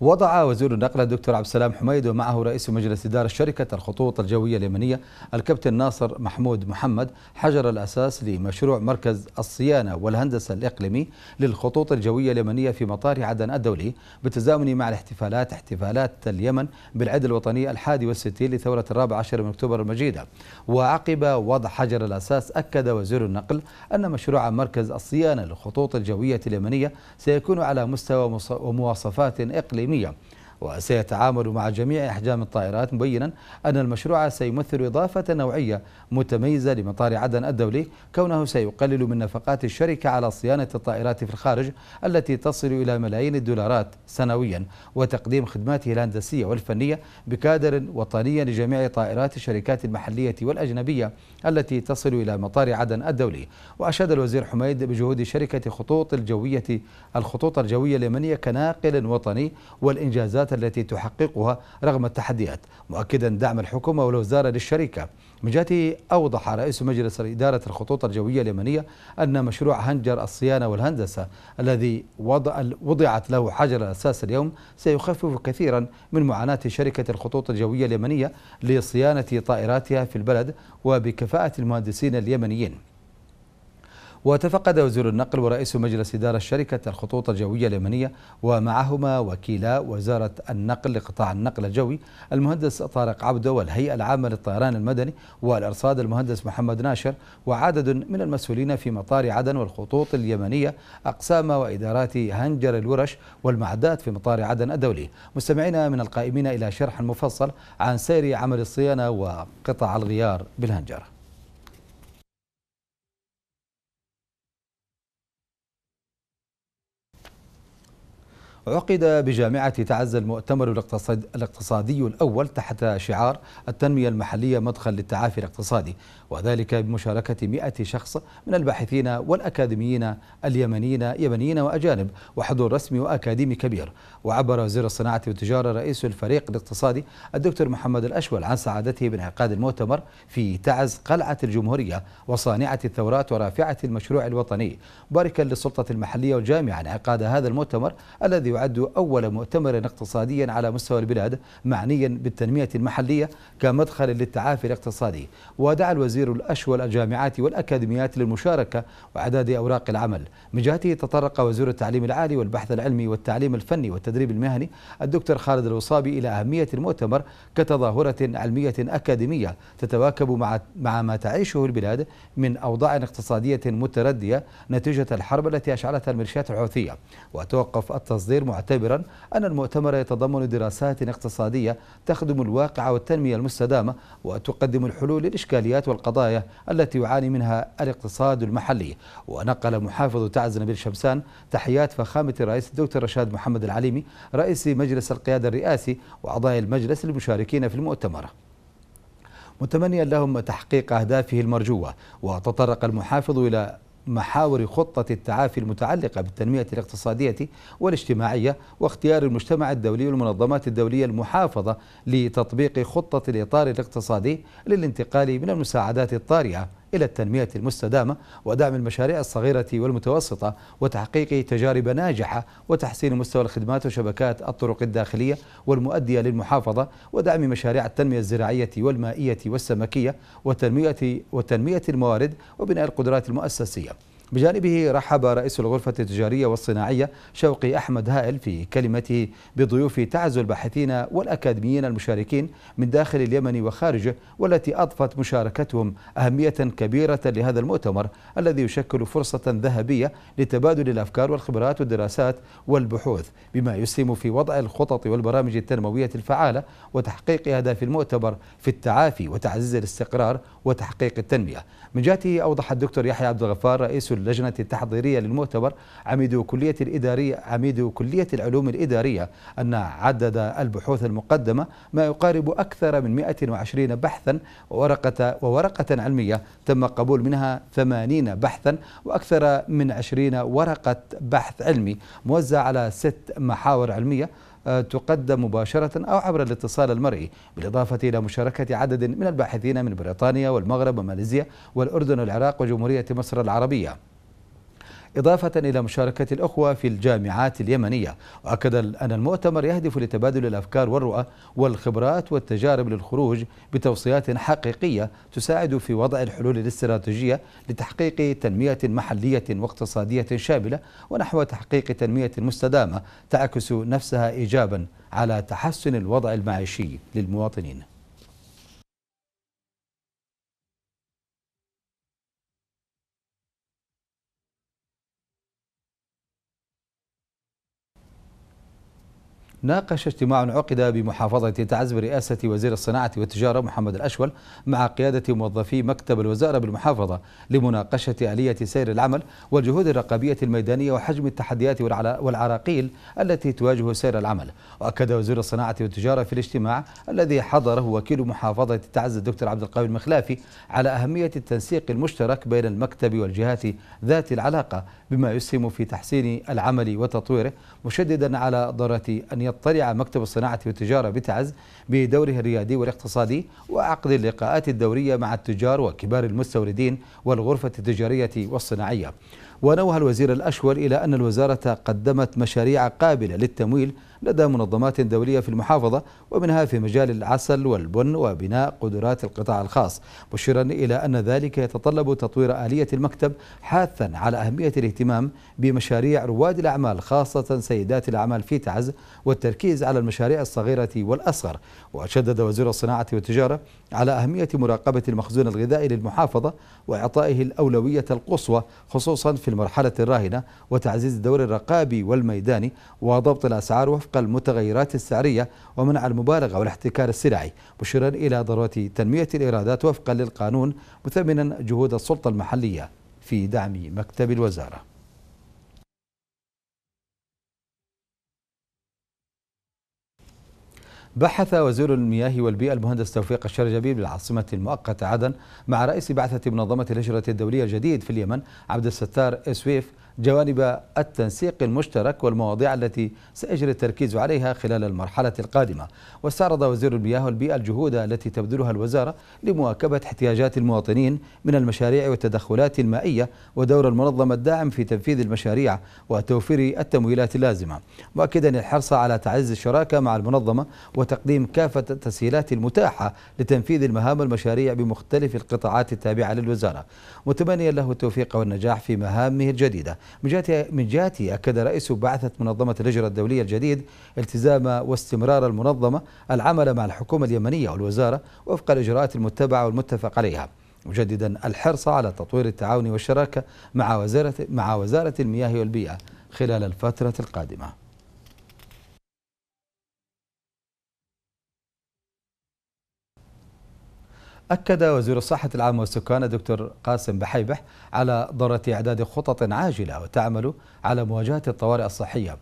وضع وزير النقل الدكتور عبد السلام حميد ومعه رئيس مجلس إدارة شركة الخطوط الجوية اليمنية الكابتن ناصر محمود محمد حجر الأساس لمشروع مركز الصيانة والهندسة الإقليمي للخطوط الجوية اليمنية في مطار عدن الدولي بالتزامن مع الاحتفالات احتفالات اليمن بالعيد الوطني الحادي والستين لثورة الرابع عشر من أكتوبر المجيدة وعقب وضع حجر الأساس أكد وزير النقل أن مشروع مركز الصيانة للخطوط الجوية اليمنية سيكون على مستوى ومواصفات إقليمية الإقليمية وسيتعامل مع جميع أحجام الطائرات مبينا أن المشروع سيمثل إضافة نوعية متميزة لمطار عدن الدولي كونه سيقلل من نفقات الشركة على صيانة الطائرات في الخارج التي تصل إلى ملايين الدولارات سنويا وتقديم خدماته الهندسية والفنية بكادر وطني لجميع طائرات الشركات المحلية والأجنبية التي تصل إلى مطار عدن الدولي وأشاد الوزير حميد بجهود شركة خطوط الجوية الخطوط الجوية اليمنية كناقل وطني والإنجازات الإنجازات التي تحققها رغم التحديات مؤكدا دعم الحكومة والوزارة للشركة من جهته أوضح رئيس مجلس إدارة الخطوط الجوية اليمنية أن مشروع هنجر الصيانة والهندسة الذي وضع وضعت له حجر الأساس اليوم سيخفف كثيرا من معاناة شركة الخطوط الجوية اليمنية لصيانة طائراتها في البلد وبكفاءة المهندسين اليمنيين وتفقد وزير النقل ورئيس مجلس إدارة شركة الخطوط الجوية اليمنية ومعهما وكيلا وزارة النقل لقطاع النقل الجوي المهندس طارق عبده والهيئة العامة للطيران المدني والإرصاد المهندس محمد ناشر وعدد من المسؤولين في مطار عدن والخطوط اليمنية أقسام وإدارات هنجر الورش والمعدات في مطار عدن الدولي مستمعينا من القائمين إلى شرح مفصل عن سير عمل الصيانة وقطع الغيار بالهنجره عقد بجامعة تعز المؤتمر الاقتصادي الأول تحت شعار التنمية المحلية مدخل للتعافي الاقتصادي وذلك بمشاركة 100 شخص من الباحثين والأكاديميين اليمنيين يمنيين وأجانب وحضور رسمي وأكاديمي كبير وعبر وزير الصناعة والتجارة رئيس الفريق الاقتصادي الدكتور محمد الأشول عن سعادته بانعقاد المؤتمر في تعز قلعة الجمهورية وصانعة الثورات ورافعة المشروع الوطني باركا للسلطة المحلية والجامعة انعقاد هذا المؤتمر الذي يعد أول مؤتمر اقتصادي على مستوى البلاد معنيا بالتنمية المحلية كمدخل للتعافي الاقتصادي ودعا الوزير الأشول الجامعات والأكاديميات للمشاركة وإعداد أوراق العمل من جهته تطرق وزير التعليم العالي والبحث العلمي والتعليم الفني والتدريب المهني الدكتور خالد الوصابي إلى أهمية المؤتمر كتظاهرة علمية أكاديمية تتواكب مع مع ما تعيشه البلاد من أوضاع اقتصادية متردية نتيجة الحرب التي أشعلتها الميليشيات الحوثية وتوقف التصدير معتبرا أن المؤتمر يتضمن دراسات اقتصادية تخدم الواقع والتنمية المستدامة وتقدم الحلول للإشكاليات والقضايا التي يعاني منها الاقتصاد المحلي ونقل محافظ تعز نبيل شمسان تحيات فخامة الرئيس الدكتور رشاد محمد العليمي رئيس مجلس القيادة الرئاسي وأعضاء المجلس المشاركين في المؤتمر متمنيا لهم تحقيق أهدافه المرجوة وتطرق المحافظ إلى محاور خطة التعافي المتعلقة بالتنمية الاقتصادية والاجتماعية واختيار المجتمع الدولي والمنظمات الدولية المحافظة لتطبيق خطة الإطار الاقتصادي للانتقال من المساعدات الطارئة إلى التنمية المستدامة ودعم المشاريع الصغيرة والمتوسطة وتحقيق تجارب ناجحة وتحسين مستوى الخدمات وشبكات الطرق الداخلية والمؤدية للمحافظة ودعم مشاريع التنمية الزراعية والمائية والسمكية وتنمية, وتنمية الموارد وبناء القدرات المؤسسية بجانبه رحب رئيس الغرفة التجارية والصناعية شوقي أحمد هائل في كلمته بضيوف تعز الباحثين والأكاديميين المشاركين من داخل اليمن وخارجه والتي أضفت مشاركتهم أهمية كبيرة لهذا المؤتمر الذي يشكل فرصة ذهبية لتبادل الأفكار والخبرات والدراسات والبحوث بما يسهم في وضع الخطط والبرامج التنموية الفعالة وتحقيق أهداف المؤتمر في التعافي وتعزيز الاستقرار وتحقيق التنمية من جهته أوضح الدكتور يحيى عبد الغفار رئيس اللجنة التحضيرية للمؤتمر عميد كلية الإدارية عميد كلية العلوم الإدارية أن عدد البحوث المقدمة ما يقارب أكثر من 120 بحثا وورقة وورقة علمية تم قبول منها 80 بحثا وأكثر من 20 ورقة بحث علمي موزع على ست محاور علمية آه، تقدم مباشرة أو عبر الاتصال المرئي بالإضافة إلى مشاركة عدد من الباحثين من بريطانيا والمغرب وماليزيا والأردن والعراق وجمهورية مصر العربية إضافة إلى مشاركة الأخوة في الجامعات اليمنية وأكد أن المؤتمر يهدف لتبادل الأفكار والرؤى والخبرات والتجارب للخروج بتوصيات حقيقية تساعد في وضع الحلول الاستراتيجية لتحقيق تنمية محلية واقتصادية شاملة ونحو تحقيق تنمية مستدامة تعكس نفسها إيجابا على تحسن الوضع المعيشي للمواطنين ناقش اجتماع عقد بمحافظة تعز برئاسة وزير الصناعة والتجارة محمد الأشول مع قيادة موظفي مكتب الوزارة بالمحافظة لمناقشة آلية سير العمل والجهود الرقابية الميدانية وحجم التحديات والعراقيل التي تواجه سير العمل وأكد وزير الصناعة والتجارة في الاجتماع الذي حضره وكيل محافظة تعز الدكتور عبد القوي المخلافي على أهمية التنسيق المشترك بين المكتب والجهات ذات العلاقة بما يسهم في تحسين العمل وتطويره مشددا على ضرورة أن يطلع مكتب الصناعة والتجارة بتعز بدوره الريادي والاقتصادي وعقد اللقاءات الدورية مع التجار وكبار المستوردين والغرفة التجارية والصناعية ونوه الوزير الأشول إلى أن الوزارة قدمت مشاريع قابلة للتمويل لدى منظمات دولية في المحافظة ومنها في مجال العسل والبن وبناء قدرات القطاع الخاص مشيرا إلى أن ذلك يتطلب تطوير آلية المكتب حاثا على أهمية الاهتمام بمشاريع رواد الأعمال خاصة سيدات الأعمال في تعز والتركيز على المشاريع الصغيرة والأصغر وشدد وزير الصناعة والتجارة على أهمية مراقبة المخزون الغذائي للمحافظة وإعطائه الأولوية القصوى خصوصا في المرحلة الراهنة وتعزيز الدور الرقابي والميداني وضبط الأسعار وفق وفق المتغيرات السعرية ومنع المبالغة والاحتكار السلعي مشيرا إلى ضرورة تنمية الإيرادات وفقا للقانون مثمنا جهود السلطة المحلية في دعم مكتب الوزارة بحث وزير المياه والبيئة المهندس توفيق الشرجبي بالعاصمة المؤقتة عدن مع رئيس بعثة منظمة الهجرة الدولية الجديد في اليمن عبد الستار إسويف جوانب التنسيق المشترك والمواضيع التي سيجري التركيز عليها خلال المرحلة القادمة واستعرض وزير المياه والبيئة الجهود التي تبذلها الوزارة لمواكبة احتياجات المواطنين من المشاريع والتدخلات المائية ودور المنظمة الداعم في تنفيذ المشاريع وتوفير التمويلات اللازمة مؤكدا الحرص على تعزيز الشراكة مع المنظمة وتقديم كافة التسهيلات المتاحة لتنفيذ المهام والمشاريع بمختلف القطاعات التابعة للوزارة متمنيا له التوفيق والنجاح في مهامه الجديدة من جهته من جهتي اكد رئيس بعثه منظمه الهجره الدوليه الجديد التزام واستمرار المنظمه العمل مع الحكومه اليمنيه والوزاره وفق الاجراءات المتبعه والمتفق عليها مجددا الحرص على تطوير التعاون والشراكه مع وزاره مع وزاره المياه والبيئه خلال الفتره القادمه أكد وزير الصحة العامة والسكان الدكتور قاسم بحيبح على ضرورة إعداد خطط عاجلة وتعمل على مواجهة الطوارئ الصحية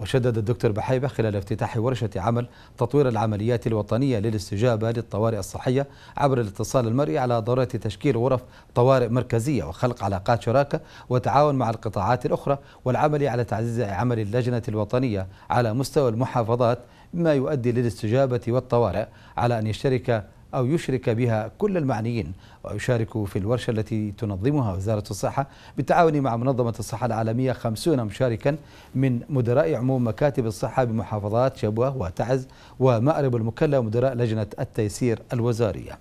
وشدد الدكتور بحيبة خلال افتتاح ورشة عمل تطوير العمليات الوطنية للاستجابة للطوارئ الصحية عبر الاتصال المرئي على ضرورة تشكيل غرف طوارئ مركزية وخلق علاقات شراكة وتعاون مع القطاعات الأخرى والعمل على تعزيز عمل اللجنة الوطنية على مستوى المحافظات مما يؤدي للاستجابة والطوارئ على أن يشترك أو يشرك بها كل المعنيين ويشارك في الورشة التي تنظمها وزارة الصحة بالتعاون مع منظمة الصحة العالمية خمسون مشاركا من مدراء عموم مكاتب الصحة بمحافظات شبوة وتعز ومأرب المكلة ومدراء لجنة التيسير الوزارية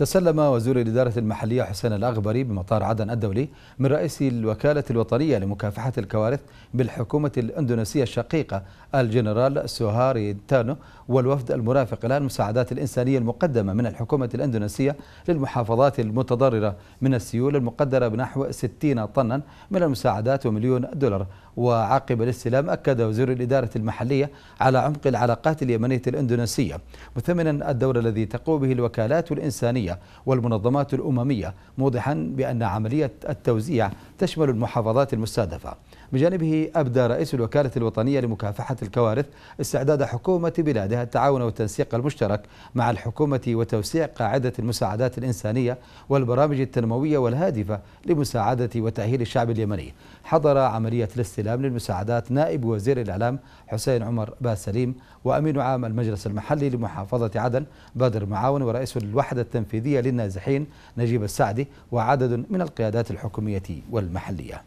تسلم وزير الإدارة المحلية حسين الأغبري بمطار عدن الدولي من رئيس الوكالة الوطنية لمكافحة الكوارث بالحكومة الإندونيسية الشقيقة الجنرال سوهاري تانو والوفد المرافق الآن المساعدات الإنسانية المقدمة من الحكومة الأندونيسية للمحافظات المتضررة من السيول المقدرة بنحو 60 طنا من المساعدات ومليون دولار وعقب الاستلام أكد وزير الإدارة المحلية على عمق العلاقات اليمنية الإندونيسية مثمنا الدور الذي تقوم به الوكالات الإنسانية والمنظمات الأممية موضحا بأن عملية التوزيع تشمل المحافظات المستهدفة بجانبه أبدى رئيس الوكالة الوطنية لمكافحة الكوارث استعداد حكومة بلادها التعاون والتنسيق المشترك مع الحكومة وتوسيع قاعدة المساعدات الإنسانية والبرامج التنموية والهادفة لمساعدة وتأهيل الشعب اليمني حضر عملية الاستلام للمساعدات نائب وزير الإعلام حسين عمر باسليم وأمين عام المجلس المحلي لمحافظة عدن بدر معاون ورئيس الوحدة التنفيذية للنازحين نجيب السعدي وعدد من القيادات الحكومية والمحلية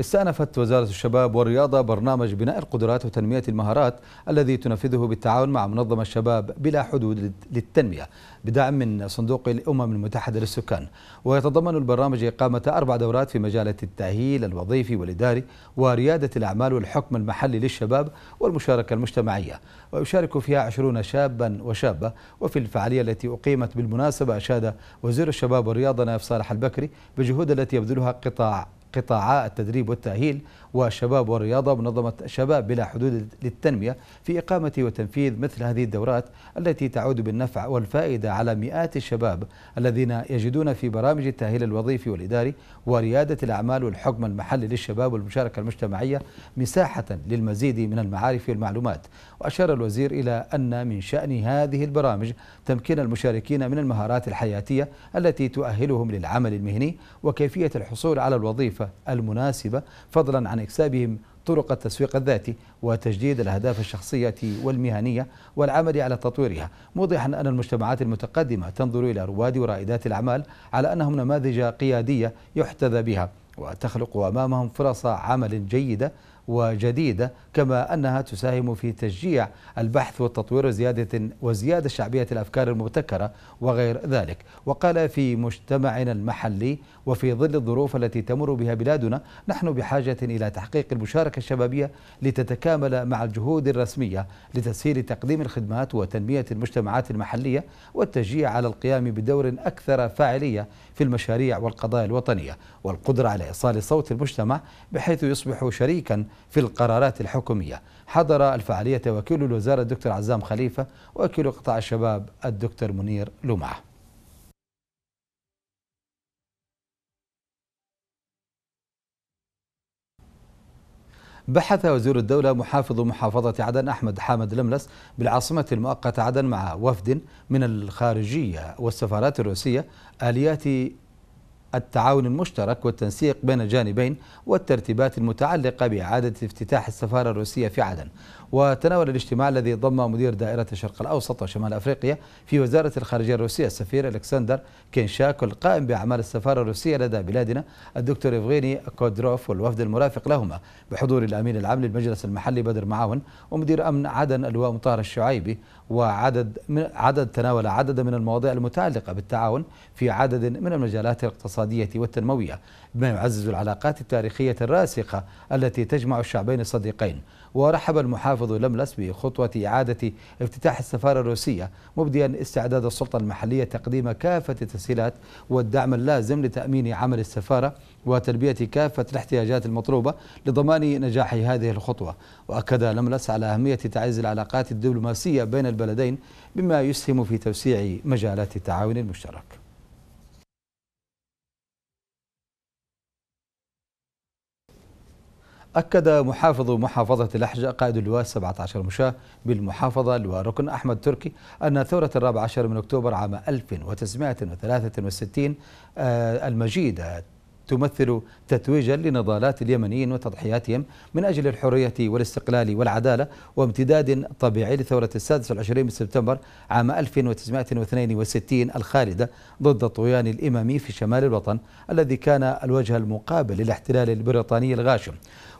استأنفت وزارة الشباب والرياضة برنامج بناء القدرات وتنمية المهارات الذي تنفذه بالتعاون مع منظمة الشباب بلا حدود للتنمية بدعم من صندوق الأمم المتحدة للسكان ويتضمن البرنامج إقامة أربع دورات في مجال التأهيل الوظيفي والإداري وريادة الأعمال والحكم المحلي للشباب والمشاركة المجتمعية ويشارك فيها عشرون شابا وشابة وفي الفعالية التي أقيمت بالمناسبة أشاد وزير الشباب والرياضة نايف صالح البكري بجهود التي يبذلها قطاع قطاعا التدريب والتأهيل وشباب والرياضة منظمة شباب بلا حدود للتنمية في إقامة وتنفيذ مثل هذه الدورات التي تعود بالنفع والفائدة على مئات الشباب الذين يجدون في برامج التأهيل الوظيفي والإداري وريادة الأعمال والحكم المحلي للشباب والمشاركة المجتمعية مساحة للمزيد من المعارف والمعلومات وأشار الوزير إلى أن من شأن هذه البرامج تمكين المشاركين من المهارات الحياتية التي تؤهلهم للعمل المهني وكيفية الحصول على الوظيفة المناسبة فضلا عن إكسابهم طرق التسويق الذاتي وتجديد الأهداف الشخصية والمهنية والعمل على تطويرها موضحا أن المجتمعات المتقدمة تنظر إلى رواد ورائدات الأعمال على أنهم نماذج قيادية يحتذى بها وتخلق أمامهم فرص عمل جيدة وجديدة كما أنها تساهم في تشجيع البحث والتطوير وزيادة, وزيادة شعبية الأفكار المبتكرة وغير ذلك وقال في مجتمعنا المحلي وفي ظل الظروف التي تمر بها بلادنا نحن بحاجة إلى تحقيق المشاركة الشبابية لتتكامل مع الجهود الرسمية لتسهيل تقديم الخدمات وتنمية المجتمعات المحلية والتشجيع على القيام بدور أكثر فاعلية في المشاريع والقضايا الوطنية والقدرة على إيصال صوت المجتمع بحيث يصبح شريكا في القرارات الحكومية حضر الفعالية وكيل الوزارة الدكتور عزام خليفة وكيل قطاع الشباب الدكتور منير لمعه بحث وزير الدولة محافظ محافظة عدن أحمد حامد لملس بالعاصمة المؤقتة عدن مع وفد من الخارجية والسفارات الروسية آليات التعاون المشترك والتنسيق بين الجانبين والترتيبات المتعلقة بإعادة افتتاح السفارة الروسية في عدن وتناول الاجتماع الذي ضم مدير دائرة الشرق الأوسط وشمال أفريقيا في وزارة الخارجية الروسية السفير ألكسندر كينشاك القائم بأعمال السفارة الروسية لدى بلادنا الدكتور إفغيني كودروف والوفد المرافق لهما بحضور الأمين العام للمجلس المحلي بدر معاون ومدير أمن عدن اللواء مطار الشعيبي وعدد من عدد تناول عدد من المواضيع المتعلقة بالتعاون في عدد من المجالات الاقتصادية والتنموية بما يعزز العلاقات التاريخية الراسخة التي تجمع الشعبين الصديقين ورحب المحافظ لملس بخطوة إعادة افتتاح السفارة الروسية مبديا استعداد السلطة المحلية تقديم كافة التسهيلات والدعم اللازم لتأمين عمل السفارة وتلبية كافة الاحتياجات المطلوبة لضمان نجاح هذه الخطوة وأكد لملس على أهمية تعزيز العلاقات الدبلوماسية بين البلدين بما يسهم في توسيع مجالات التعاون المشترك أكد محافظ محافظة لحجة قائد اللواء 17 مشاة بالمحافظة اللواء ركن أحمد تركي أن ثورة الرابع عشر من أكتوبر عام 1963 آه، المجيدة تمثل تتويجا لنضالات اليمنيين وتضحياتهم من أجل الحرية والاستقلال والعدالة وامتداد طبيعي لثورة السادس والعشرين من سبتمبر عام 1962 الخالدة ضد الطغيان الإمامي في شمال الوطن الذي كان الوجه المقابل للاحتلال البريطاني الغاشم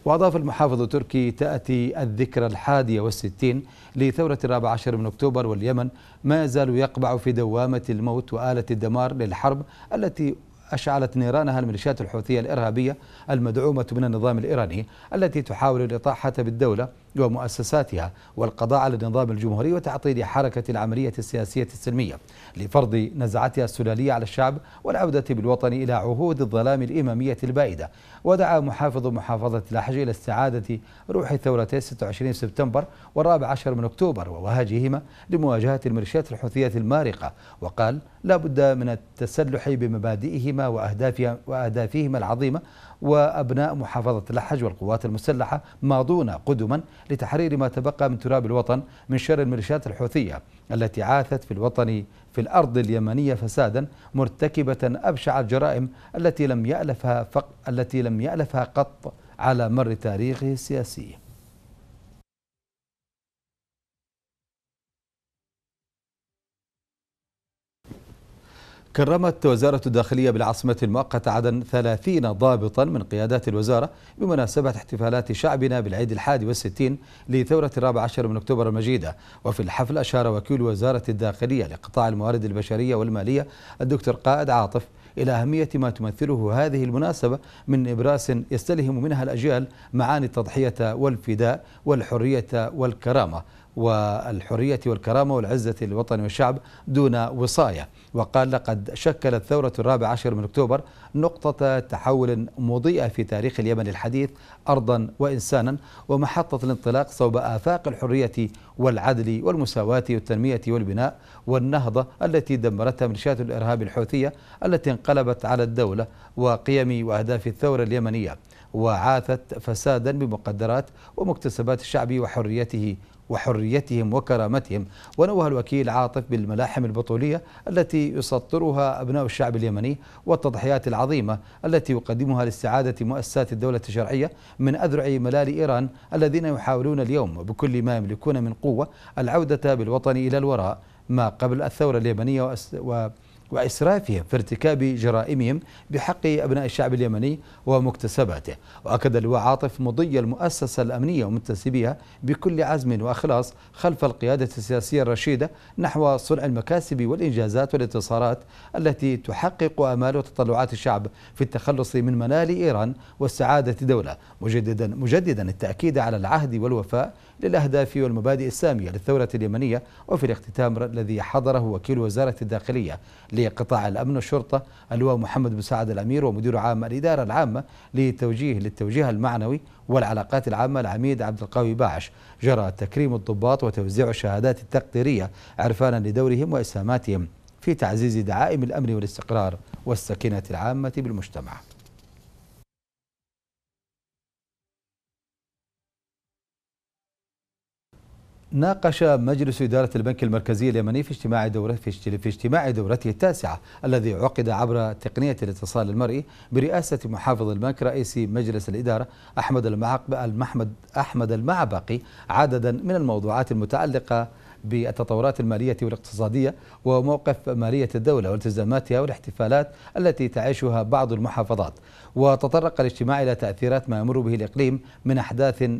وأضاف المحافظ التركي تأتي الذكرى الحادية والستين لثورة الرابع عشر من أكتوبر واليمن ما يزال يقبع في دوامة الموت وآلة الدمار للحرب التي أشعلت نيرانها الميليشيات الحوثية الإرهابية المدعومة من النظام الإيراني التي تحاول الإطاحة بالدولة ومؤسساتها والقضاء على النظام الجمهوري وتعطيل حركة العملية السياسية السلمية لفرض نزعتها السلالية على الشعب والعودة بالوطن إلى عهود الظلام الإمامية البائدة ودعا محافظ محافظة لحج إلى استعادة روح ثورتي 26 سبتمبر والرابع عشر من أكتوبر ووهجهما لمواجهة الميليشيات الحوثية المارقة وقال لا بد من التسلح بمبادئهما وأهدافهما العظيمة وأبناء محافظة لحج والقوات المسلحة ماضون قدما لتحرير ما تبقى من تراب الوطن من شر الميليشيات الحوثية التي عاثت في الوطن في الأرض اليمنية فسادا مرتكبة أبشع الجرائم التي لم يألفها, فق... التي لم يألفها قط على مر تاريخه السياسي كرمت وزارة الداخلية بالعاصمة المؤقتة عدن 30 ضابطا من قيادات الوزارة بمناسبة احتفالات شعبنا بالعيد الحادي والستين لثورة الرابع عشر من أكتوبر المجيدة وفي الحفل أشار وكيل وزارة الداخلية لقطاع الموارد البشرية والمالية الدكتور قائد عاطف إلى أهمية ما تمثله هذه المناسبة من إبراس يستلهم منها الأجيال معاني التضحية والفداء والحرية والكرامة والحرية والكرامة والعزة للوطن والشعب دون وصاية وقال لقد شكلت ثورة الرابع عشر من أكتوبر نقطة تحول مضيئة في تاريخ اليمن الحديث أرضا وإنسانا ومحطة الانطلاق صوب آفاق الحرية والعدل والمساواة والتنمية والبناء والنهضة التي دمرتها ميليشيات الإرهاب الحوثية التي انقلبت على الدولة وقيم وأهداف الثورة اليمنية وعاثت فسادا بمقدرات ومكتسبات الشعب وحريته وحريتهم وكرامتهم ونوه الوكيل عاطف بالملاحم البطولية التي يسطرها أبناء الشعب اليمني والتضحيات العظيمة التي يقدمها لاستعادة مؤسسات الدولة الشرعية من أذرع ملال إيران الذين يحاولون اليوم بكل ما يملكون من قوة العودة بالوطن إلى الوراء ما قبل الثورة اليمنية وأس... و... وإسرافهم في ارتكاب جرائمهم بحق أبناء الشعب اليمني ومكتسباته وأكد اللواء عاطف مضي المؤسسة الأمنية ومنتسبيها بكل عزم وإخلاص خلف القيادة السياسية الرشيدة نحو صنع المكاسب والإنجازات والانتصارات التي تحقق آمال وتطلعات الشعب في التخلص من منال إيران والسعادة دولة مجددا, مجددا التأكيد على العهد والوفاء للأهداف والمبادئ السامية للثورة اليمنية وفي الاختتام الذي حضره وكيل وزارة الداخلية هي قطاع الأمن والشرطة اللواء محمد بن سعد الأمير ومدير عام الإدارة العامة لتوجيه للتوجيه المعنوي والعلاقات العامة العميد عبد القوي باعش جرى تكريم الضباط وتوزيع الشهادات التقديرية عرفانا لدورهم وإسهاماتهم في تعزيز دعائم الأمن والاستقرار والسكينة العامة بالمجتمع ناقش مجلس إدارة البنك المركزي اليمني في اجتماع دوره في اجتماع دورته التاسعة الذي عقد عبر تقنية الاتصال المرئي برئاسة محافظ البنك رئيس مجلس الإدارة أحمد المحمد أحمد المعبقي عددا من الموضوعات المتعلقة بالتطورات المالية والاقتصادية وموقف مالية الدولة والتزاماتها والاحتفالات التي تعيشها بعض المحافظات وتطرق الاجتماع إلى تأثيرات ما يمر به الإقليم من أحداث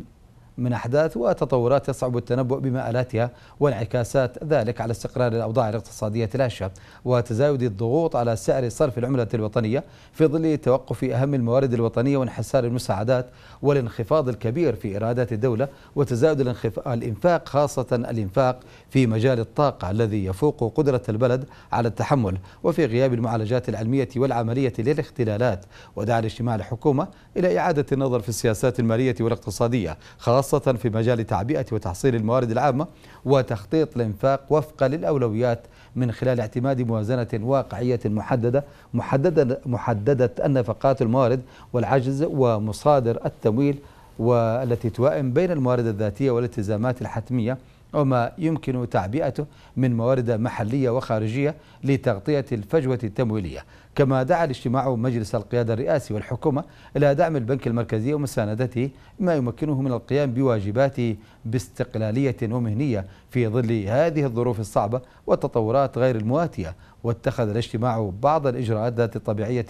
من أحداث وتطورات يصعب التنبؤ بمآلاتها وانعكاسات ذلك على استقرار الأوضاع الاقتصادية الهشة وتزايد الضغوط على سعر صرف العملة الوطنية في ظل توقف أهم الموارد الوطنية وانحسار المساعدات والانخفاض الكبير في إيرادات الدولة وتزايد الإنفاق خاصة الإنفاق في مجال الطاقة الذي يفوق قدرة البلد على التحمل وفي غياب المعالجات العلمية والعملية للاختلالات ودعا الاجتماع الحكومة إلى إعادة النظر في السياسات المالية والاقتصادية خاصة خاصة في مجال تعبئة وتحصيل الموارد العامة وتخطيط الإنفاق وفقا للأولويات من خلال اعتماد موازنة واقعية محددة محددة محددة النفقات الموارد والعجز ومصادر التمويل والتي توائم بين الموارد الذاتية والالتزامات الحتمية وما يمكن تعبئته من موارد محلية وخارجية لتغطية الفجوة التمويلية كما دعا الاجتماع مجلس القيادة الرئاسي والحكومة إلى دعم البنك المركزي ومساندته ما يمكنه من القيام بواجباته باستقلالية ومهنية في ظل هذه الظروف الصعبة والتطورات غير المواتية واتخذ الاجتماع بعض الإجراءات ذات الطبيعية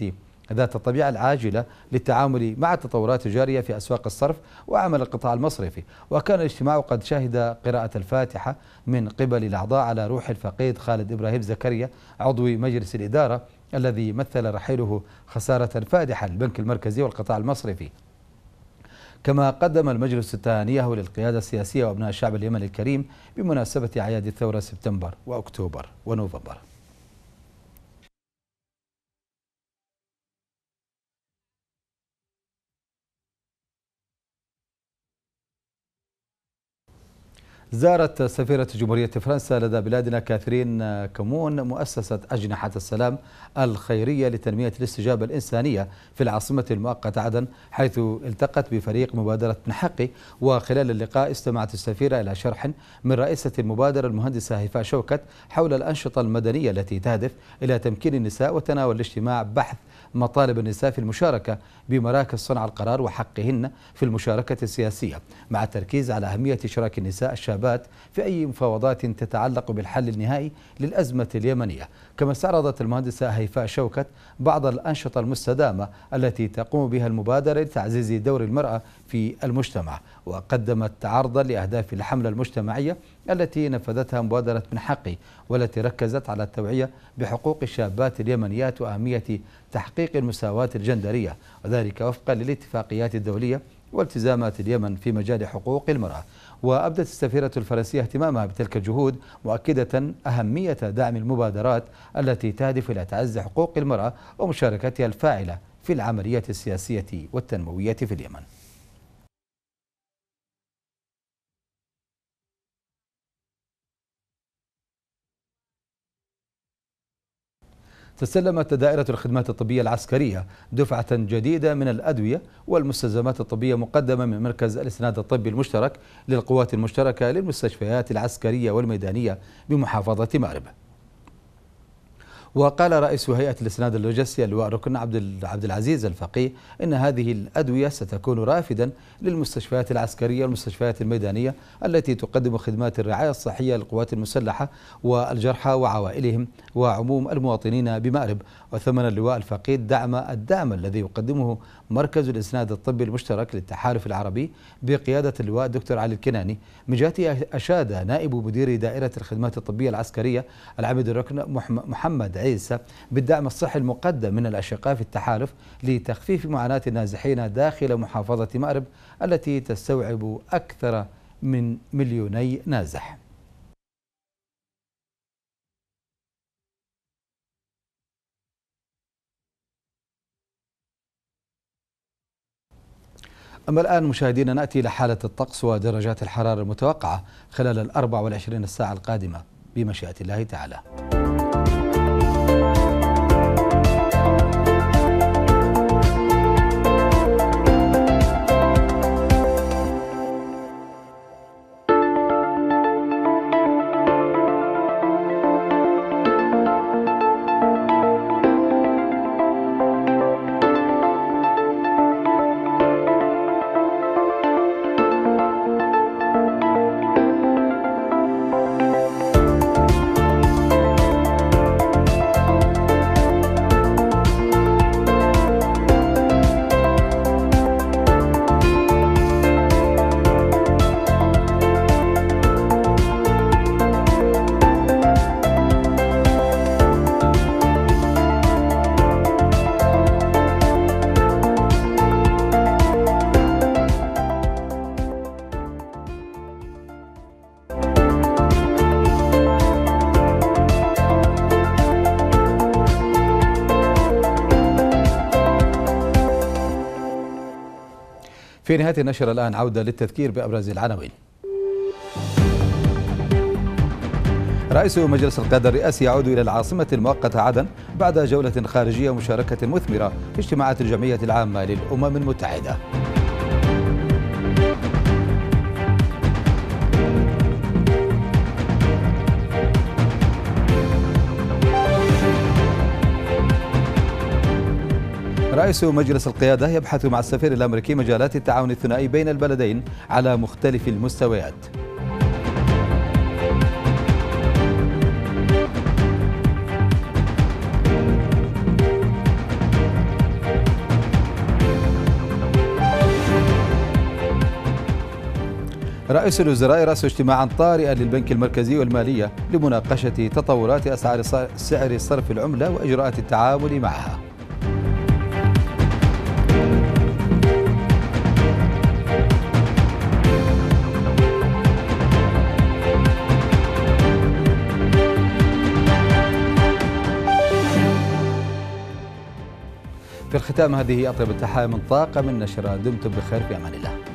ذات الطبيعة العاجلة للتعامل مع التطورات الجارية في أسواق الصرف وعمل القطاع المصرفي وكان الاجتماع قد شهد قراءة الفاتحة من قبل الأعضاء على روح الفقيد خالد إبراهيم زكريا عضو مجلس الإدارة الذي مثل رحيله خسارة فادحة للبنك المركزي والقطاع المصرفي كما قدم المجلس التهانيه للقياده السياسيه وابناء الشعب اليمني الكريم بمناسبه اعياد الثوره سبتمبر واكتوبر ونوفمبر زارت سفيرة جمهورية فرنسا لدى بلادنا كاثرين كمون مؤسسة أجنحة السلام الخيرية لتنمية الاستجابة الإنسانية في العاصمة المؤقتة عدن حيث التقت بفريق مبادرة نحقي وخلال اللقاء استمعت السفيرة إلى شرح من رئيسة المبادرة المهندسة هفاء شوكت حول الأنشطة المدنية التي تهدف إلى تمكين النساء وتناول الاجتماع بحث مطالب النساء في المشاركة بمراكز صنع القرار وحقهن في المشاركة السياسية مع التركيز على أهمية إشراك النساء الشابات في أي مفاوضات تتعلق بالحل النهائي للأزمة اليمنية كما استعرضت المهندسة هيفاء شوكت بعض الأنشطة المستدامة التي تقوم بها المبادرة لتعزيز دور المرأة في المجتمع وقدمت عرضا لأهداف الحملة المجتمعية التي نفذتها مبادرة من حقي والتي ركزت على التوعية بحقوق الشابات اليمنيات وأهمية تحقيق المساواة الجندرية وذلك وفقا للاتفاقيات الدولية والتزامات اليمن في مجال حقوق المرأة وأبدت السفيرة الفرنسية اهتمامها بتلك الجهود مؤكدة أهمية دعم المبادرات التي تهدف إلى تعزيز حقوق المرأة ومشاركتها الفاعلة في العملية السياسية والتنموية في اليمن تسلمت دائرة الخدمات الطبية العسكرية دفعة جديدة من الأدوية والمستلزمات الطبية مقدمة من مركز الإسناد الطبي المشترك للقوات المشتركة للمستشفيات العسكرية والميدانية بمحافظة مأرب وقال رئيس هيئة الإسناد اللوجستي اللواء ركن عبد عبد العزيز الفقيه إن هذه الأدوية ستكون رافدا للمستشفيات العسكرية والمستشفيات الميدانية التي تقدم خدمات الرعاية الصحية للقوات المسلحة والجرحى وعوائلهم وعموم المواطنين بمأرب وثمن اللواء الفقيد دعم الدعم الذي يقدمه مركز الإسناد الطبي المشترك للتحالف العربي بقيادة اللواء الدكتور علي الكناني من جهته أشاد نائب مدير دائرة الخدمات الطبية العسكرية العميد الركن محمد عيسى بالدعم الصحي المقدم من الأشقاء في التحالف لتخفيف معاناة النازحين داخل محافظة مأرب التي تستوعب أكثر من مليوني نازح أما الآن مشاهدينا نأتي إلى حالة الطقس ودرجات الحرارة المتوقعة خلال الأربع والعشرين الساعة القادمة بمشيئة الله تعالى في نهاية النشر الآن عودة للتذكير بأبرز العناوين رئيس مجلس القيادة الرئاسي يعود إلى العاصمة المؤقتة عدن بعد جولة خارجية مشاركة مثمرة في اجتماعات الجمعية العامة للأمم المتحدة رئيس مجلس القيادة يبحث مع السفير الأمريكي مجالات التعاون الثنائي بين البلدين على مختلف المستويات رئيس الوزراء رأس اجتماعا طارئا للبنك المركزي والمالية لمناقشة تطورات أسعار سعر صرف العملة وإجراءات التعامل معها في الختام هذه أطيب التحايا من طاقم النشرة دمتم بخير في أمان الله